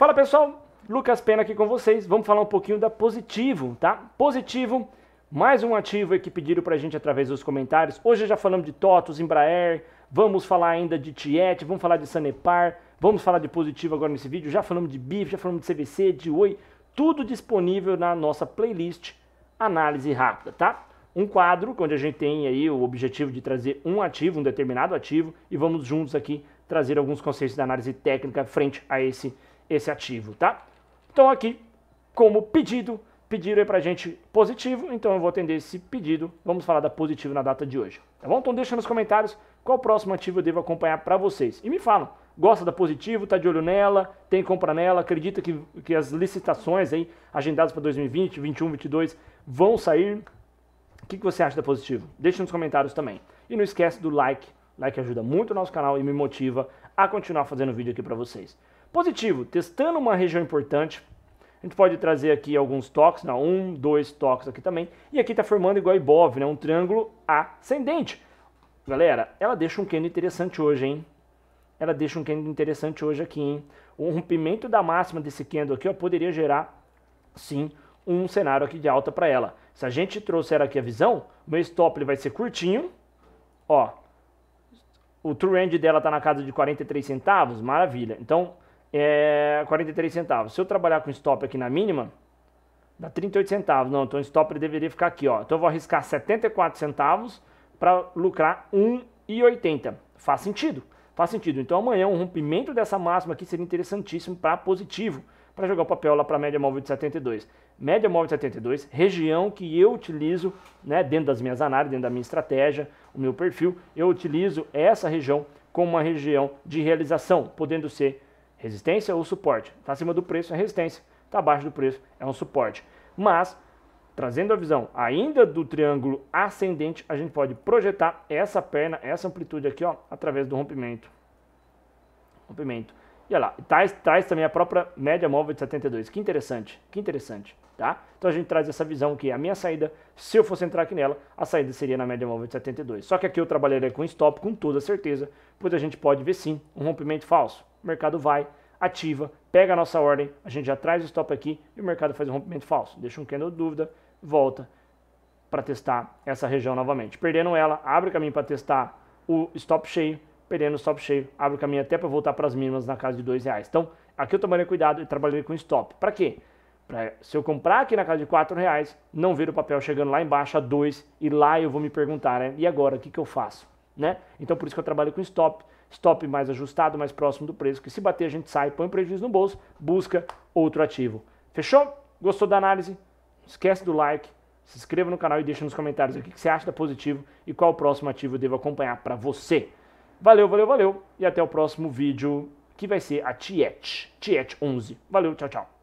Fala pessoal, Lucas Pena aqui com vocês. Vamos falar um pouquinho da Positivo, tá? Positivo, mais um ativo que pediram pra gente através dos comentários. Hoje já falamos de Totos, Embraer, vamos falar ainda de Tiet, vamos falar de Sanepar, vamos falar de Positivo agora nesse vídeo. Já falamos de BIF, já falamos de CVC, de Oi, tudo disponível na nossa playlist Análise Rápida, tá? um quadro onde a gente tem aí o objetivo de trazer um ativo, um determinado ativo, e vamos juntos aqui trazer alguns conceitos de análise técnica frente a esse, esse ativo, tá? Então aqui, como pedido, pediram aí é pra gente positivo, então eu vou atender esse pedido. Vamos falar da positivo na data de hoje, tá bom? Então deixa nos comentários qual próximo ativo eu devo acompanhar para vocês. E me falam, gosta da positivo, tá de olho nela, tem compra nela, acredita que, que as licitações aí agendadas para 2020, 21, 22 vão sair? O que, que você acha da positivo? Deixa nos comentários também. E não esquece do like like né, ajuda muito o nosso canal e me motiva a continuar fazendo vídeo aqui para vocês. Positivo, testando uma região importante, a gente pode trazer aqui alguns toques, né? um, dois toques aqui também, e aqui está formando igual a Ibov, né? um triângulo ascendente. Galera, ela deixa um candle interessante hoje, hein? Ela deixa um candle interessante hoje aqui, hein? O rompimento da máxima desse candle aqui ó, poderia gerar, sim, um cenário aqui de alta para ela. Se a gente trouxer aqui a visão, o meu stop ele vai ser curtinho, ó, o true range dela está na casa de 43 centavos, maravilha. Então, é 43 centavos. Se eu trabalhar com stop aqui na mínima, dá 38 centavos. Não, então o stop deveria ficar aqui, ó. Então eu vou arriscar 74 centavos para lucrar 1,80. Faz sentido, faz sentido. Então amanhã um rompimento dessa máxima aqui seria interessantíssimo para positivo para jogar o papel lá para a média móvel de 72. Média móvel de 72, região que eu utilizo, né, dentro das minhas análises, dentro da minha estratégia, o meu perfil, eu utilizo essa região como uma região de realização, podendo ser resistência ou suporte. Está acima do preço é resistência, está abaixo do preço é um suporte. Mas, trazendo a visão ainda do triângulo ascendente, a gente pode projetar essa perna, essa amplitude aqui, ó, através do rompimento. Rompimento. E olha lá, traz, traz também a própria média móvel de 72. Que interessante, que interessante, tá? Então a gente traz essa visão que é a minha saída, se eu fosse entrar aqui nela, a saída seria na média móvel de 72. Só que aqui eu trabalharia com stop com toda certeza, pois a gente pode ver sim um rompimento falso. O mercado vai, ativa, pega a nossa ordem, a gente já traz o stop aqui e o mercado faz um rompimento falso. Deixa um candle dúvida, volta para testar essa região novamente. Perdendo ela, abre caminho para testar o stop cheio, perdendo o stop cheio, abre o caminho até para voltar para as mínimas na casa de dois reais. Então, aqui eu tomaria cuidado e trabalharia com stop. Para quê? Pra, se eu comprar aqui na casa de quatro reais, não ver o papel chegando lá embaixo a dois e lá eu vou me perguntar, né? E agora, o que, que eu faço? Né? Então, por isso que eu trabalho com stop. Stop mais ajustado, mais próximo do preço, que se bater a gente sai, põe o prejuízo no bolso, busca outro ativo. Fechou? Gostou da análise? Esquece do like, se inscreva no canal e deixa nos comentários o que você acha da positivo e qual o próximo ativo eu devo acompanhar para você. Valeu, valeu, valeu. E até o próximo vídeo, que vai ser a Tiet, Tiet 11. Valeu, tchau, tchau.